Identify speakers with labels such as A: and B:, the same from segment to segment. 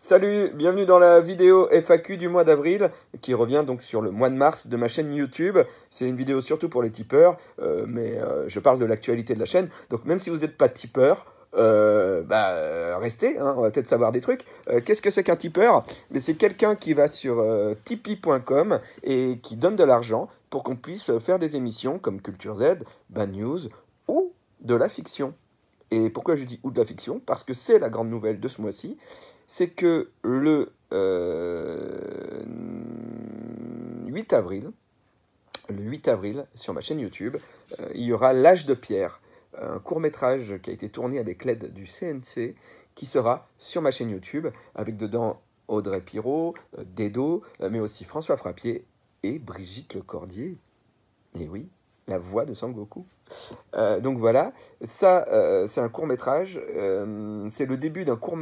A: Salut, bienvenue dans la vidéo FAQ du mois d'avril qui revient donc sur le mois de mars de ma chaîne YouTube. C'est une vidéo surtout pour les tipeurs, euh, mais euh, je parle de l'actualité de la chaîne. Donc même si vous n'êtes pas tipeur, euh, bah, restez, hein, on va peut-être savoir des trucs. Qu'est-ce que c'est qu'un tipeur Mais c'est quelqu'un qui va sur tipeee.com et qui donne de l'argent pour qu'on puisse faire des émissions comme Culture Z, Bad News ou de la fiction. Et pourquoi je dis ou de la fiction Parce que c'est la grande nouvelle de ce mois-ci, c'est que le 8 euh, avril, le 8 avril, sur ma chaîne YouTube, euh, il y aura L'âge de pierre, un court métrage qui a été tourné avec l'aide du CNC, qui sera sur ma chaîne YouTube, avec dedans Audrey Pirot, euh, Dedo, mais aussi François Frappier et Brigitte Lecordier. Et oui, la voix de Sangoku. Euh, donc voilà, ça euh, c'est un court métrage, euh, c'est le début d'un court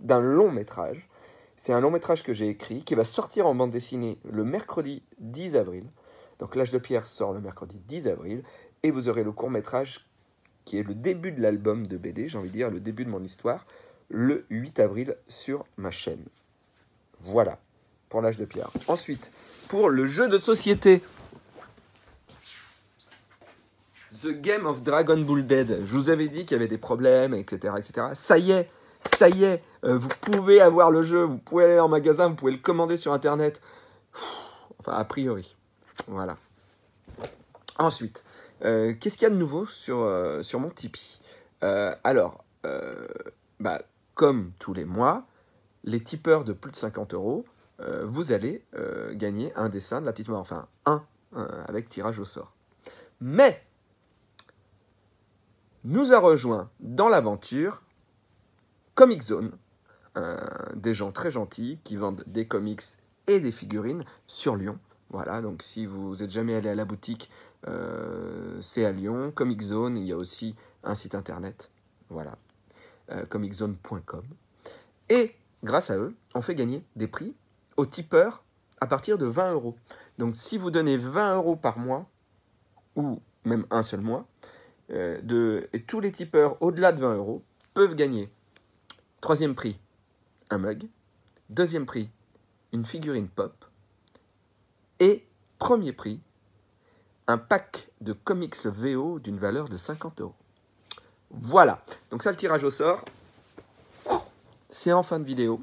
A: d'un long métrage. C'est un long métrage que j'ai écrit qui va sortir en bande dessinée le mercredi 10 avril. Donc l'âge de pierre sort le mercredi 10 avril et vous aurez le court métrage qui est le début de l'album de BD, j'ai envie de dire le début de mon histoire, le 8 avril sur ma chaîne. Voilà pour l'âge de pierre. Ensuite, pour le jeu de société The Game of Dragon Ball Dead. Je vous avais dit qu'il y avait des problèmes, etc., etc. Ça y est, ça y est, euh, vous pouvez avoir le jeu, vous pouvez aller en magasin, vous pouvez le commander sur Internet. Enfin, a priori. Voilà. Ensuite, euh, qu'est-ce qu'il y a de nouveau sur, euh, sur mon Tipeee Alors, bah, comme tous les mois, les tipeurs de plus de 50 euros, vous allez gagner un dessin de la petite mort. Enfin, un, avec tirage au sort. Mais nous a rejoint dans l'aventure Comic Zone, des gens très gentils qui vendent des comics et des figurines sur Lyon. Voilà, donc si vous n'êtes jamais allé à la boutique, euh, c'est à Lyon. Comic Zone, il y a aussi un site internet, voilà, euh, comiczone.com. Et grâce à eux, on fait gagner des prix aux tipeurs à partir de 20 euros. Donc si vous donnez 20 euros par mois, ou même un seul mois, euh, de, et tous les tipeurs au-delà de 20 euros peuvent gagner. Troisième prix, un mug. Deuxième prix, une figurine pop. Et premier prix, un pack de comics VO d'une valeur de 50 euros. Voilà. Donc ça, le tirage au sort, c'est en fin de vidéo.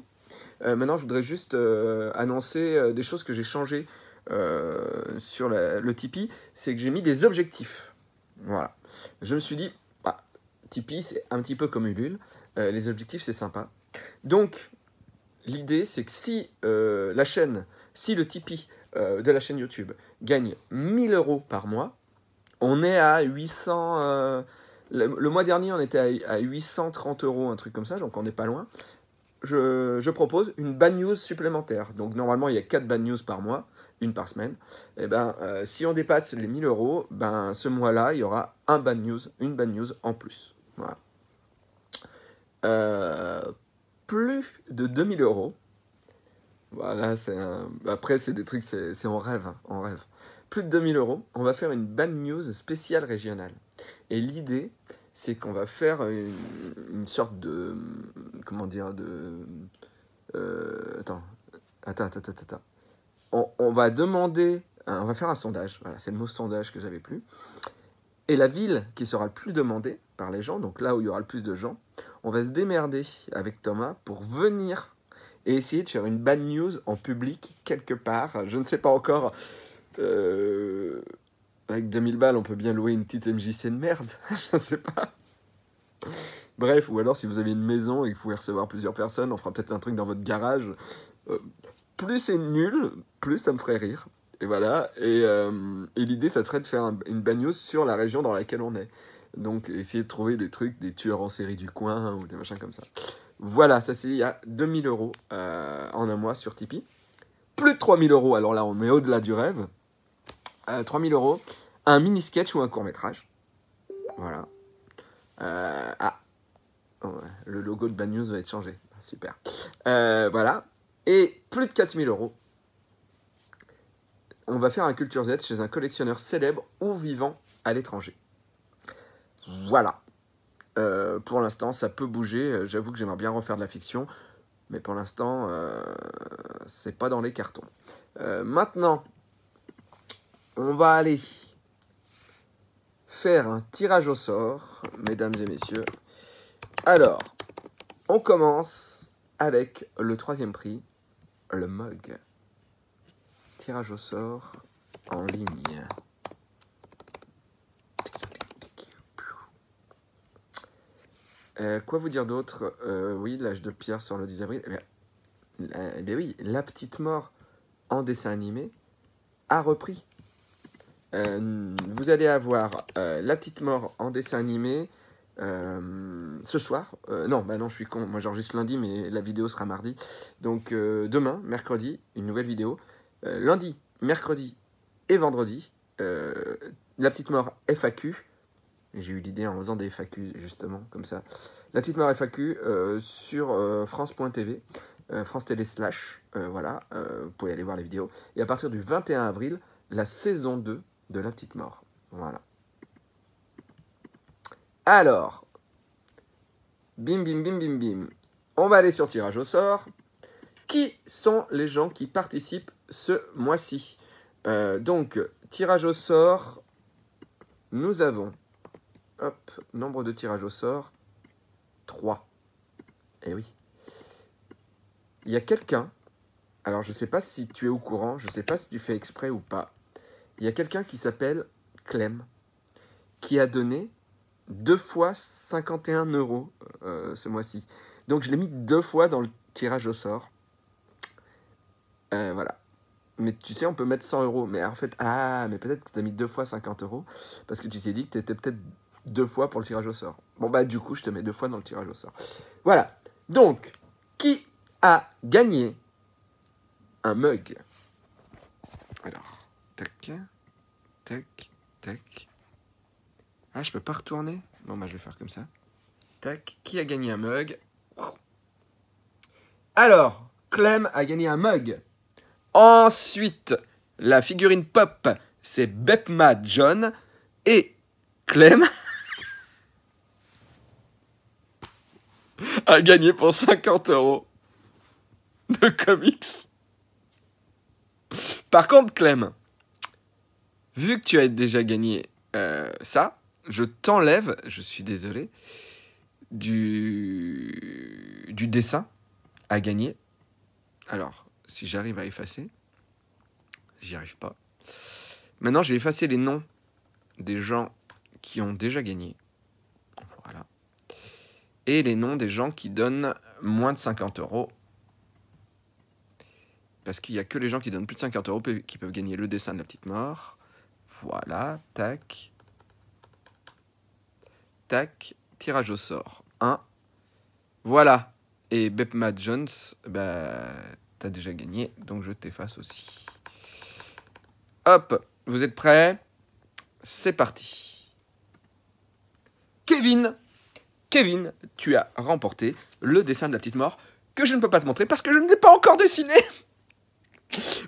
A: Euh, maintenant, je voudrais juste euh, annoncer des choses que j'ai changées sur le Tipeee. C'est que j'ai mis des objectifs. Voilà. Je me suis dit, bah, Tipeee, c'est un petit peu comme Ulule. Euh, les objectifs, c'est sympa. Donc, l'idée, c'est que si euh, la chaîne, si le Tipeee euh, de la chaîne YouTube gagne 1000 euros par mois, on est à 800. Le, mois dernier, on était à, 830 euros, un truc comme ça, donc on n'est pas loin. Je, je propose une bad news supplémentaire. Donc, normalement, il y a 4 bad news par mois une par semaine, et eh ben, euh, si on dépasse les 1000 euros, ben, ce mois-là, il y aura un bad news, une bad news en plus. Voilà. Euh, plus de 2000 euros. Voilà, c'est après, c'est des trucs, c'est en rêve, en hein, rêve. Plus de 2000 euros, on va faire une bad news spéciale régionale. Et l'idée, c'est qu'on va faire une, sorte de. Comment dire De. Euh, attends. Attends, attends, attends, attends on, va demander, on va faire un sondage, voilà, c'est le mot sondage que j'avais plus. Et la ville qui sera le plus demandée par les gens, donc là où il y aura le plus de gens, on va se démerder avec Thomas pour venir et essayer de faire une bad news en public quelque part. Je ne sais pas encore. Euh, avec 2000 balles, on peut bien louer une petite MJC de merde. Je ne sais pas. Bref, ou alors si vous avez une maison et que vous pouvez recevoir plusieurs personnes, on fera peut-être un truc dans votre garage. Euh, plus c'est nul, plus ça me ferait rire. Et voilà. Et, euh, l'idée, ça serait de faire une bagnose sur la région dans laquelle on est. Donc, essayer de trouver des trucs, des tueurs en série du coin ou des machins comme ça. Voilà, ça c'est à 2000 euros euh, en un mois sur Tipeee. Plus de 3000 euros, alors là on est au-delà du rêve. 3000 euh, euros, un mini sketch ou un court métrage. Voilà. ah, oh, le logo de Bad News va être changé. Super. voilà. Et plus de 4000 euros on va faire un Culture Z chez un collectionneur célèbre ou vivant à l'étranger. Voilà. Euh, pour l'instant, ça peut bouger. Euh, j'avoue que j'aimerais bien refaire de la fiction, mais pour l'instant, euh, c'est pas dans les cartons. maintenant, on va aller faire un tirage au sort, mesdames et messieurs. Alors, on commence avec le troisième prix, le mug au sort en ligne. Euh, quoi vous dire d'autre euh, Oui, l'âge de pierre sur le 10 avril. Eh la, eh oui, La Petite Mort en dessin animé a repris. Euh, vous allez avoir La Petite Mort en dessin animé ce soir. non, bah non, je suis con. Moi, juste lundi, mais la vidéo sera mardi. Donc demain, mercredi, une nouvelle vidéo. Euh, lundi, mercredi et vendredi, euh, La Petite Mort FAQ. J'ai eu l'idée en faisant des FAQ, justement, comme ça. La Petite Mort FAQ euh, sur France.tv, France Télé slash, voilà, vous pouvez aller voir les vidéos. Et à partir du 21 avril, la saison 2 de La Petite Mort. Voilà. Alors, bim bim bim bim bim. On va aller sur tirage au sort qui sont les gens qui participent ce mois-ci. Euh, donc, tirage au sort, nous avons, hop, nombre de tirages au sort, 3. Eh oui. Il y a quelqu'un, alors je ne sais pas si tu es au courant, je ne sais pas si tu fais exprès ou pas, il y a quelqu'un qui s'appelle Clem, qui a donné deux fois 51 euros euh, ce mois-ci. Donc je l'ai mis deux fois dans le tirage au sort. Euh, voilà. Mais tu sais, on peut mettre 100 euros. Mais en fait, ah, mais peut-être que tu as mis deux fois 50 euros parce que tu t'es dit que tu étais peut-être deux fois pour le tirage au sort. Bon, bah, du coup, je te mets deux fois dans le tirage au sort. Voilà. Donc, qui a gagné un mug Alors, tac, tac, tac. Ah, je peux pas retourner Bon, bah, je vais faire comme ça. Tac, qui a gagné un mug Alors, Clem a gagné un mug. Ensuite, la figurine pop, c'est Bepma John et Clem a gagné pour 50 euros de comics. Par contre, Clem, vu que tu as déjà gagné euh, ça, je t'enlève, je suis désolé, du, du dessin à gagner. Alors, si j'arrive à effacer. J'y arrive pas. Maintenant, je vais effacer les noms des gens qui ont déjà gagné. Voilà. Et les noms des gens qui donnent moins de 50 euros. Parce qu'il n'y a que les gens qui donnent plus de 50 euros qui peuvent gagner le dessin de la petite mort. Voilà, tac. Tac, tirage au sort. 1. Voilà. Et Bepma Jones, bah, T'as déjà gagné, donc je t'efface aussi. Hop, vous êtes prêts C'est parti. Kevin, Kevin, tu as remporté le dessin de la petite mort que je ne peux pas te montrer parce que je ne l'ai pas encore dessiné.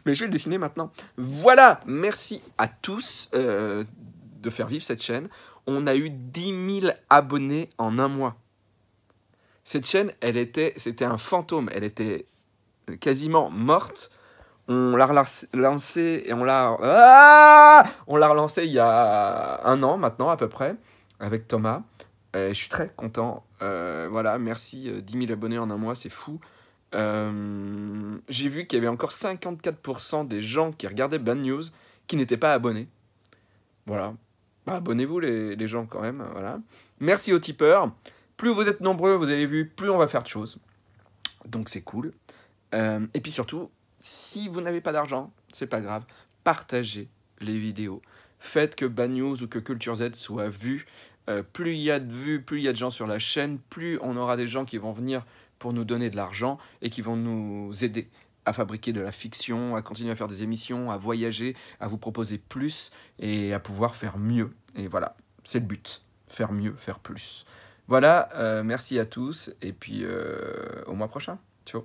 A: Mais je vais le dessiner maintenant. Voilà, merci à tous euh, de faire vivre cette chaîne. On a eu 10 000 abonnés en un mois. Cette chaîne, elle était, c'était un fantôme. Elle était quasiment morte. On l'a relancé et on l'a. Ah on l'a il y a un an maintenant à peu près avec Thomas. je suis très content. Euh, voilà, merci. 10 euh, 000 abonnés en un mois, c'est fou. Euh, j'ai vu qu'il y avait encore 54% des gens qui regardaient Bad News qui n'étaient pas abonnés. Voilà. Bah, abonnez-vous les, les, gens quand même. Voilà. Merci aux tipeurs. Plus vous êtes nombreux, vous avez vu, plus on va faire de choses. Donc c'est cool. Euh, et puis surtout, si vous n'avez pas d'argent, c'est pas grave, partagez les vidéos. Faites que Bad News ou que Culture Z soit vu. Euh, plus il y a de vues, plus il y a de gens sur la chaîne, plus on aura des gens qui vont venir pour nous donner de l'argent et qui vont nous aider à fabriquer de la fiction, à continuer à faire des émissions, à voyager, à vous proposer plus et à pouvoir faire mieux. Et voilà, c'est le but, faire mieux, faire plus. Voilà, euh, merci à tous et puis au mois prochain. Ciao.